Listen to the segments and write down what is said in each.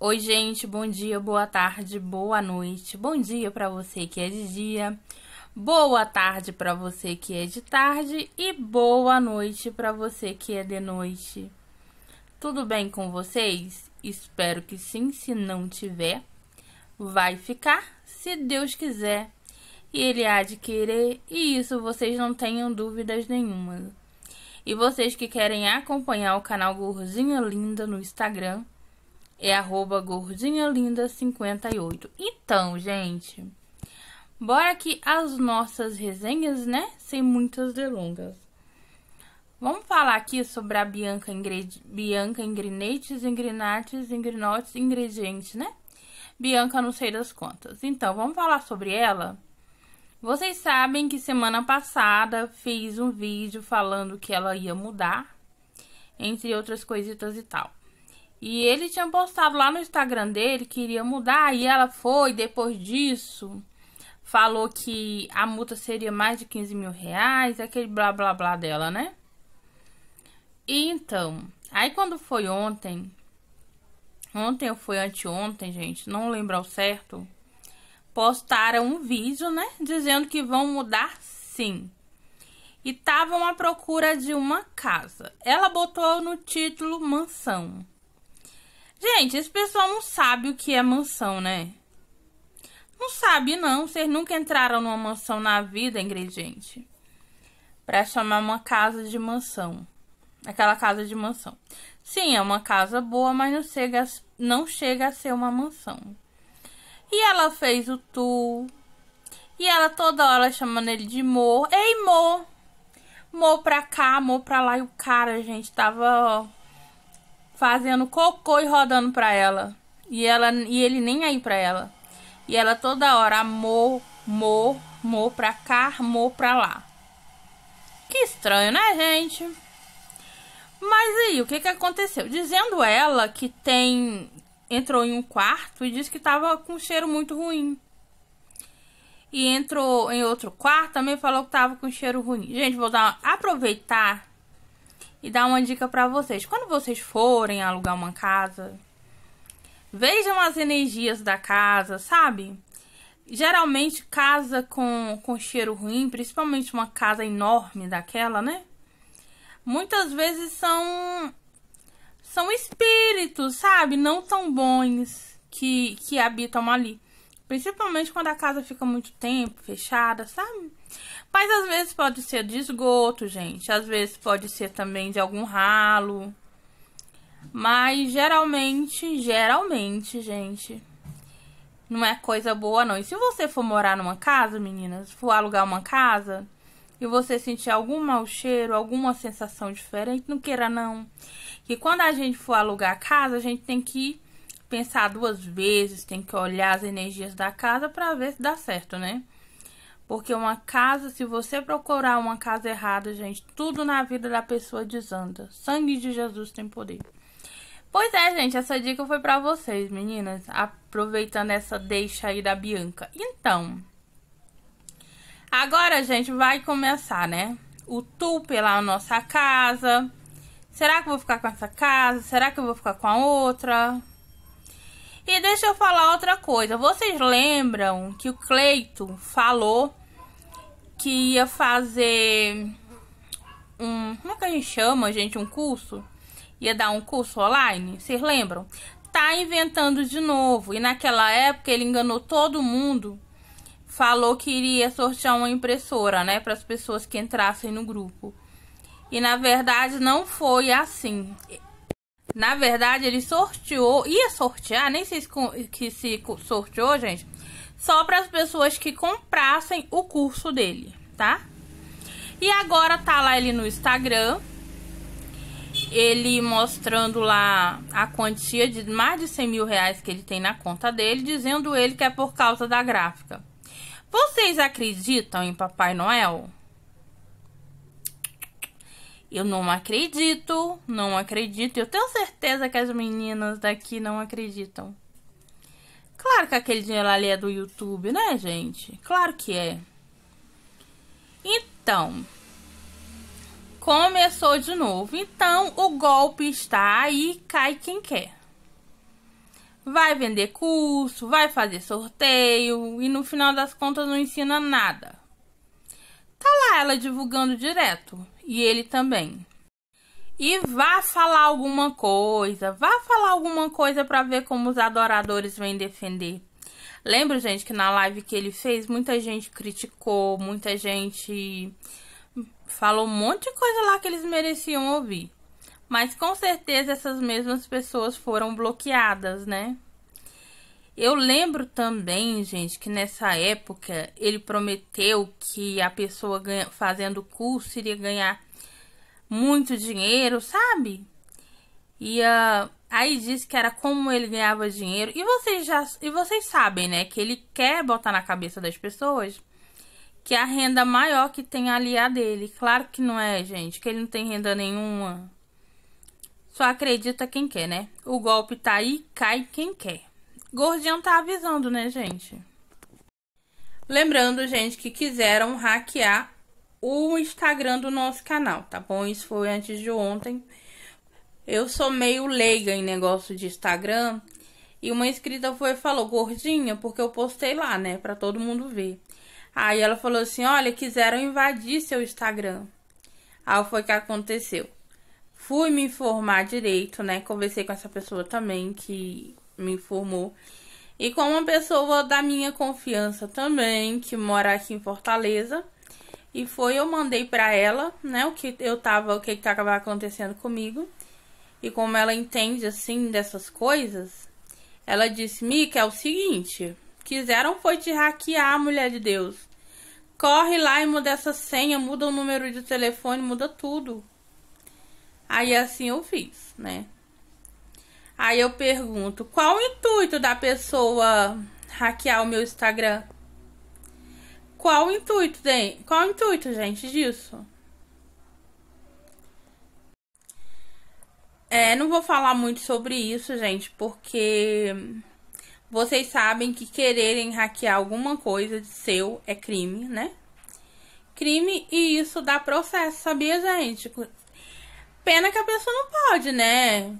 Oi, gente, bom dia, boa tarde, boa noite. Bom dia para você que é de dia, boa tarde para você que é de tarde e boa noite para você que é de noite. Tudo bem com vocês? Espero que sim, se não tiver, vai ficar, se Deus quiser. E ele há de querer, e isso vocês não tenham dúvidas nenhuma. E vocês que querem acompanhar o canal Gorzinha Linda no Instagram, é arroba gordinhalinda58. Então, gente, bora aqui as nossas resenhas, né? Sem muitas delongas. Vamos falar aqui sobre a Bianca, ingred, Bianca Ingrinetes, Ingrinates, Ingrinotes, Ingredientes, né? Bianca, não sei das contas. Então, vamos falar sobre ela? Vocês sabem que semana passada fiz um vídeo falando que ela ia mudar, entre outras coisitas e tal. E ele tinha postado lá no Instagram dele que iria mudar. E ela foi, depois disso, falou que a multa seria mais de 15 mil reais, aquele blá blá blá dela, né? E então, aí quando foi ontem, ontem ou foi anteontem, gente, não lembro ao certo, postaram um vídeo, né? Dizendo que vão mudar sim. E estavam à procura de uma casa. Ela botou no título mansão. Gente, esse pessoal não sabe o que é mansão, né? Não sabe, não. Vocês nunca entraram numa mansão na vida, ingrediente. Pra chamar uma casa de mansão. Aquela casa de mansão. Sim, é uma casa boa, mas não chega a, não chega a ser uma mansão. E ela fez o tu, E ela toda hora chamando ele de Mo. Ei, Mo! Mo pra cá, Mo pra lá. E o cara, gente, tava fazendo cocô e rodando pra ela. E ela e ele nem aí pra ela. E ela toda hora amor, mo, mo pra cá, mo pra lá. Que estranho, né, gente? Mas aí, o que que aconteceu? Dizendo ela que tem entrou em um quarto e disse que tava com um cheiro muito ruim. E entrou em outro quarto, também falou que tava com um cheiro ruim. Gente, vou dar aproveitar e dar uma dica para vocês. Quando vocês forem alugar uma casa, vejam as energias da casa, sabe? Geralmente casa com, com cheiro ruim, principalmente uma casa enorme daquela, né? Muitas vezes são são espíritos, sabe? Não tão bons que, que habitam ali. Principalmente quando a casa fica muito tempo fechada, sabe? Mas às vezes pode ser de esgoto, gente. Às vezes pode ser também de algum ralo. Mas geralmente, geralmente, gente, não é coisa boa não. E se você for morar numa casa, meninas, for alugar uma casa e você sentir algum mau cheiro, alguma sensação diferente, não queira não. Que quando a gente for alugar a casa, a gente tem que pensar duas vezes, tem que olhar as energias da casa para ver se dá certo, né? Porque uma casa, se você procurar uma casa errada, gente, tudo na vida da pessoa desanda. Sangue de Jesus tem poder. Pois é, gente, essa dica foi para vocês, meninas, aproveitando essa deixa aí da Bianca. Então, agora, gente, vai começar, né? O tu pela nossa casa. Será que eu vou ficar com essa casa? Será que eu vou ficar com a outra? E deixa eu falar outra coisa. Vocês lembram que o Cleito falou que ia fazer um. Como é que a gente chama, gente? Um curso? Ia dar um curso online? Vocês lembram? Tá inventando de novo. E naquela época ele enganou todo mundo. Falou que iria sortear uma impressora, né? Para as pessoas que entrassem no grupo. E na verdade não foi assim. Na verdade, ele sorteou, ia sortear, nem sei se, que se sorteou, gente, só para as pessoas que comprassem o curso dele, tá? E agora tá lá ele no Instagram, ele mostrando lá a quantia de mais de 100 mil reais que ele tem na conta dele, dizendo ele que é por causa da gráfica. Vocês acreditam em Papai Noel? Eu não acredito, não acredito. Eu tenho certeza que as meninas daqui não acreditam. Claro que aquele dinheiro ali é do YouTube, né, gente? Claro que é. Então, começou de novo. Então, o golpe está aí, cai quem quer. Vai vender curso, vai fazer sorteio e no final das contas não ensina nada. Tá lá ela divulgando direto e ele também. E vá falar alguma coisa, vá falar alguma coisa para ver como os adoradores vêm defender. Lembro, gente, que na live que ele fez, muita gente criticou, muita gente falou um monte de coisa lá que eles mereciam ouvir. Mas com certeza essas mesmas pessoas foram bloqueadas, né? Eu lembro também, gente, que nessa época ele prometeu que a pessoa ganha, fazendo o curso iria ganhar muito dinheiro, sabe? E uh, aí disse que era como ele ganhava dinheiro. E vocês já e vocês sabem, né, que ele quer botar na cabeça das pessoas que a renda maior que tem ali é a dele. Claro que não é, gente, que ele não tem renda nenhuma. Só acredita quem quer, né? O golpe tá aí, cai quem quer. Gordinho tá avisando, né, gente? Lembrando, gente, que quiseram hackear o Instagram do nosso canal, tá bom? Isso foi antes de ontem. Eu sou meio leiga em negócio de Instagram. E uma inscrita foi e falou, gordinha, porque eu postei lá, né? Pra todo mundo ver. Aí ela falou assim: olha, quiseram invadir seu Instagram. Aí foi que aconteceu. Fui me informar direito, né? Conversei com essa pessoa também que me informou. E com uma pessoa da minha confiança também, que mora aqui em Fortaleza. E foi, eu mandei para ela, né, o que eu tava, o que que tava acontecendo comigo. E como ela entende, assim, dessas coisas, ela disse, Mica, é o seguinte, quiseram foi te hackear, mulher de Deus. Corre lá e muda essa senha, muda o número de telefone, muda tudo. Aí assim eu fiz, né. Aí eu pergunto: qual o intuito da pessoa hackear o meu Instagram? Qual o intuito, gente? Qual o intuito, gente, disso? É, não vou falar muito sobre isso, gente, porque vocês sabem que quererem hackear alguma coisa de seu é crime, né? Crime e isso dá processo, sabia, gente? Pena que a pessoa não pode, né?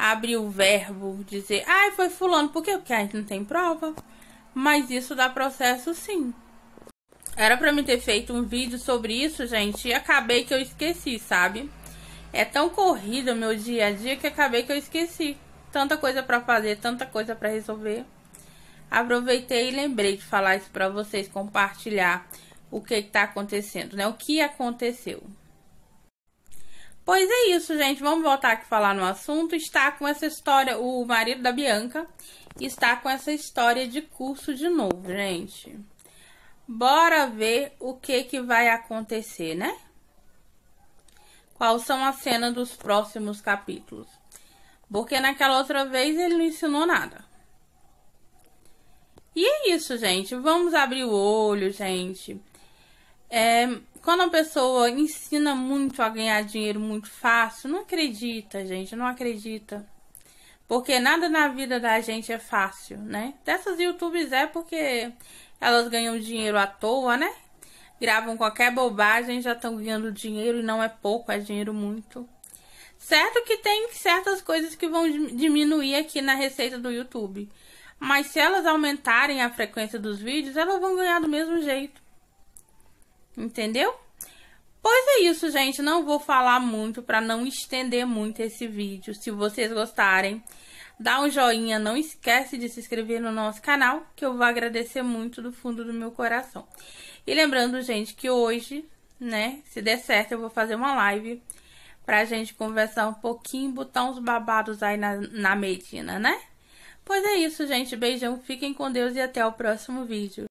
abrir o verbo, dizer, ai, foi fulano, por quê? Porque a gente não tem prova. Mas isso dá processo sim. Era para mim ter feito um vídeo sobre isso, gente, e acabei que eu esqueci, sabe? É tão corrido o meu dia a dia que acabei que eu esqueci. Tanta coisa para fazer, tanta coisa para resolver. Aproveitei e lembrei de falar isso para vocês, compartilhar o que está acontecendo, né? O que aconteceu. Pois é isso, gente. Vamos voltar aqui falar no assunto. Está com essa história, o marido da Bianca está com essa história de curso de novo, gente. Bora ver o que que vai acontecer, né? Qual são as cenas dos próximos capítulos? Porque naquela outra vez ele não ensinou nada. E é isso, gente. Vamos abrir o olho, gente. É, quando a pessoa ensina muito a ganhar dinheiro muito fácil, não acredita, gente, não acredita. Porque nada na vida da gente é fácil, né? Dessas youtubers é porque elas ganham dinheiro à toa, né? Gravam qualquer bobagem, já estão ganhando dinheiro e não é pouco, é dinheiro muito. Certo que tem certas coisas que vão diminuir aqui na receita do YouTube. Mas se elas aumentarem a frequência dos vídeos, elas vão ganhar do mesmo jeito entendeu? Pois é isso, gente. Não vou falar muito para não estender muito esse vídeo. Se vocês gostarem, dá um joinha. Não esquece de se inscrever no nosso canal, que eu vou agradecer muito do fundo do meu coração. E lembrando, gente, que hoje, né, se der certo, eu vou fazer uma live pra gente conversar um pouquinho, botar uns babados aí na, na Medina, né? Pois é isso, gente. Beijão, fiquem com Deus e até o próximo vídeo.